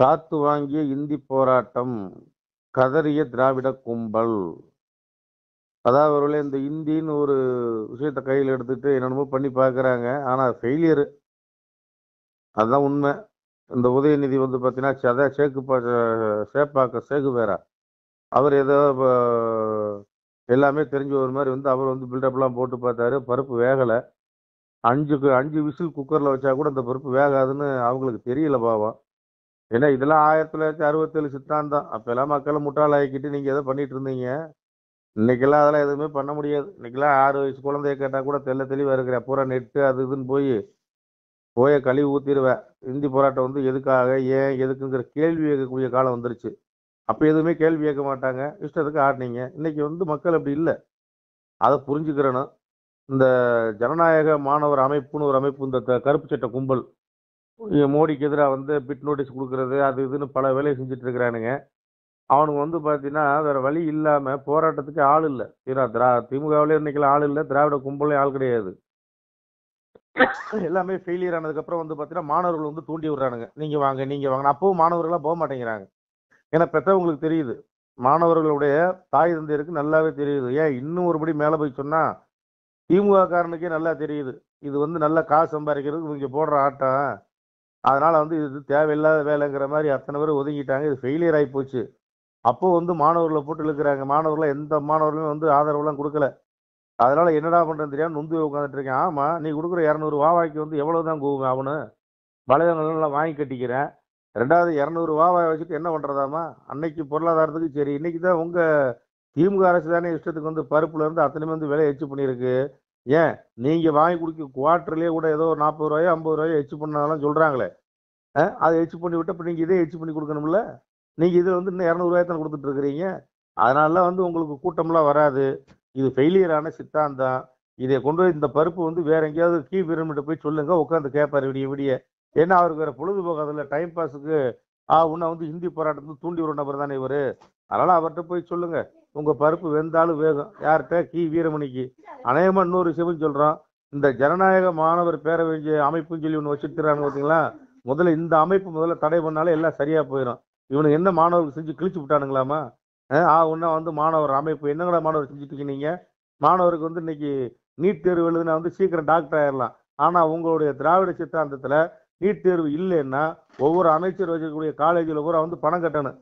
காத்து வாங்கிய இந்தி போராட்டம் கதறிய திராவிட கும்பல் அதாவது இந்த இந்தின்னு ஒரு விஷயத்த கையில் எடுத்துட்டு என்னென்னமோ பண்ணி பார்க்குறாங்க ஆனால் ஃபெயிலியரு அதுதான் உண்மை இந்த உதயநிதி வந்து பார்த்தீங்கன்னா சதா சேக்கு சேப்பாக்க சேகு வேறா அவர் ஏதோ எல்லாமே தெரிஞ்ச ஒரு மாதிரி வந்து அவர் வந்து பில்டப்லாம் போட்டு பார்த்தாரு பருப்பு வேகலை அஞ்சுக்கு அஞ்சு விசில் குக்கரில் வச்சா கூட அந்த பருப்பு வேகாதுன்னு அவங்களுக்கு தெரியல பாவம் ஏன்னா இதெல்லாம் ஆயிரத்தி தொள்ளாயிரத்தி அறுபத்தேழு சித்தாந்தம் அப்போல்லாம் மக்களை முட்டாளாக்கிட்டு நீங்கள் எதோ பண்ணிட்டு இருந்தீங்க இன்னைக்கெல்லாம் அதெல்லாம் எதுவுமே பண்ண முடியாது இன்னைக்கெல்லாம் ஆறு வயசு குழந்தைய கேட்டால் கூட தெல்ல தெளிவாக இருக்கிற பூரா நெட்டு அது இதுன்னு போய் போய கழிவு ஊற்றிடுவேன் இந்தி போராட்டம் வந்து எதுக்காக ஏன் எதுக்குங்கிற கேள்வி கேட்கக்கூடிய காலம் வந்துருச்சு அப்போ எதுவுமே கேள்வி கேட்க மாட்டாங்க இஷ்டத்துக்கு ஆடினீங்க இன்னைக்கு வந்து மக்கள் அப்படி இல்லை அதை புரிஞ்சுக்கிறேன்னு இந்த ஜனநாயக மாணவர் அமைப்புன்னு ஒரு அமைப்பு இந்த கருப்பு சட்ட கும்பல் மோடிக்கு எதிராக வந்து பிட் நோட்டீஸ் கொடுக்கறது அது இதுன்னு பல வேலையை செஞ்சுட்டு இருக்கிறானுங்க அவனுக்கு வந்து பார்த்தீங்கன்னா வேற வழி இல்லாமல் போராட்டத்துக்கு ஆள் இல்லை தீரா திரா திமுகவிலே இன்னைக்கு ஆள் இல்லை திராவிட கும்பலையும் ஆள் கிடையாது எல்லாமே ஃபெயிலியர் ஆனதுக்கப்புறம் வந்து பார்த்தீங்கன்னா மாணவர்கள் வந்து தூண்டி விடுறானுங்க நீங்கள் வாங்க நீங்கள் வாங்க அப்பவும் மாணவர்களாக போக மாட்டேங்கிறாங்க ஏன்னா பெற்றவங்களுக்கு தெரியுது மாணவர்களுடைய தாய் தந்தையருக்கு நல்லாவே தெரியுது ஏன் இன்னும் ஒருபடி மேலே போய் சொன்னால் திமுக காரனுக்கே நல்லா தெரியுது இது வந்து நல்லா காசு சம்பாதிக்கிறதுக்கு இங்கே போடுற ஆட்டம் அதனால் வந்து இது தேவையில்லாத வேலைங்கிற மாதிரி அத்தனை பேர் ஒதுங்கிட்டாங்க இது ஃபெயிலியர் ஆகி போச்சு அப்போ வந்து மாணவர்களை போட்டு இழுக்கிறாங்க மாணவர்களை எந்த மாணவர்களும் வந்து ஆதரவுலாம் கொடுக்கல அதனால் என்னடா பண்ணுறது தெரியாமல் நொந்து உட்காந்துட்டு இருக்கேன் ஆமாம் நீ கொடுக்குற இரநூறு வாவாய்க்கு வந்து எவ்வளோ தான் கூவுங்க அவனு வளையங்கள்லாம் வாங்கி கட்டிக்கிறேன் ரெண்டாவது இரநூறு வாவாய் வச்சுட்டு என்ன பண்ணுறதாமா அன்னைக்கு பொருளாதாரத்துக்கு சரி இன்னைக்கு தான் உங்கள் திமுக அரசு தானே இஷ்டத்துக்கு வந்து பருப்புலேருந்து அத்தனையுமே வந்து விலை எச்சு பண்ணியிருக்கு ஏன் நீங்கள் வாங்கி கொடுக்க குவார்டர்லேயே கூட ஏதோ ஒரு நாற்பது ரூபாயோ ஐம்பது ரூபாயோ எச்சு பண்ணாலும் சொல்கிறாங்களே அதை எச்சு பண்ணி விட்டு இப்போ நீங்கள் இதே எச்சு பண்ணி கொடுக்கணும்ல நீங்கள் இதில் வந்து இன்னும் இரநூறுவாய்தான் கொடுத்துட்ருக்குறீங்க அதனால வந்து உங்களுக்கு கூட்டம்லாம் வராது இது ஃபெயிலியரான சித்தாந்தம் இதை கொண்டு போய் இந்த பருப்பு வந்து வேற எங்கேயாவது கீ பிரமிட்டு போய் சொல்லுங்கள் உட்காந்து கேட்பார் விடிய விடிய ஏன்னா அவருக்கு வேற பொழுதுபோக்கு அதில் டைம் பாஸுக்கு ஆ உன்னை வந்து ஹிந்தி போராட்டத்தை தூண்டி ஒரு நபர் தானே இவர் அதனால் அவர்கிட்ட போய் சொல்லுங்கள் உங்கள் பருப்பு வெந்தாலும் வேகும் யார்கிட்ட கி வீரமணிக்கு அநேகமாக இன்னொரு விஷயம் சொல்கிறோம் இந்த ஜனநாயக மாணவர் பேரவை அமைப்புன்னு சொல்லி ஒன்று வச்சுருக்கிறாங்க பார்த்தீங்களா முதல்ல இந்த அமைப்பு முதல்ல தடை பண்ணாலே எல்லாம் சரியாக போயிடும் இவனுக்கு என்ன மாணவர்கள் செஞ்சு கிழிச்சு விட்டானுங்களாமா ஆ ஒன்றா வந்து மாணவர் அமைப்பு என்னங்கடா மாணவர் செஞ்சுட்டு நீங்கள் மாணவருக்கு வந்து இன்னைக்கு நீட் தேர்வு எழுதுனா வந்து சீக்கிரம் டாக்டர் ஆயிடலாம் ஆனால் உங்களுடைய திராவிட சித்தாந்தத்தில் நீட் தேர்வு இல்லைன்னா ஒவ்வொரு அமைச்சர் வச்சிருக்கக்கூடிய காலேஜில் பூரா வந்து பணம் கட்டணும்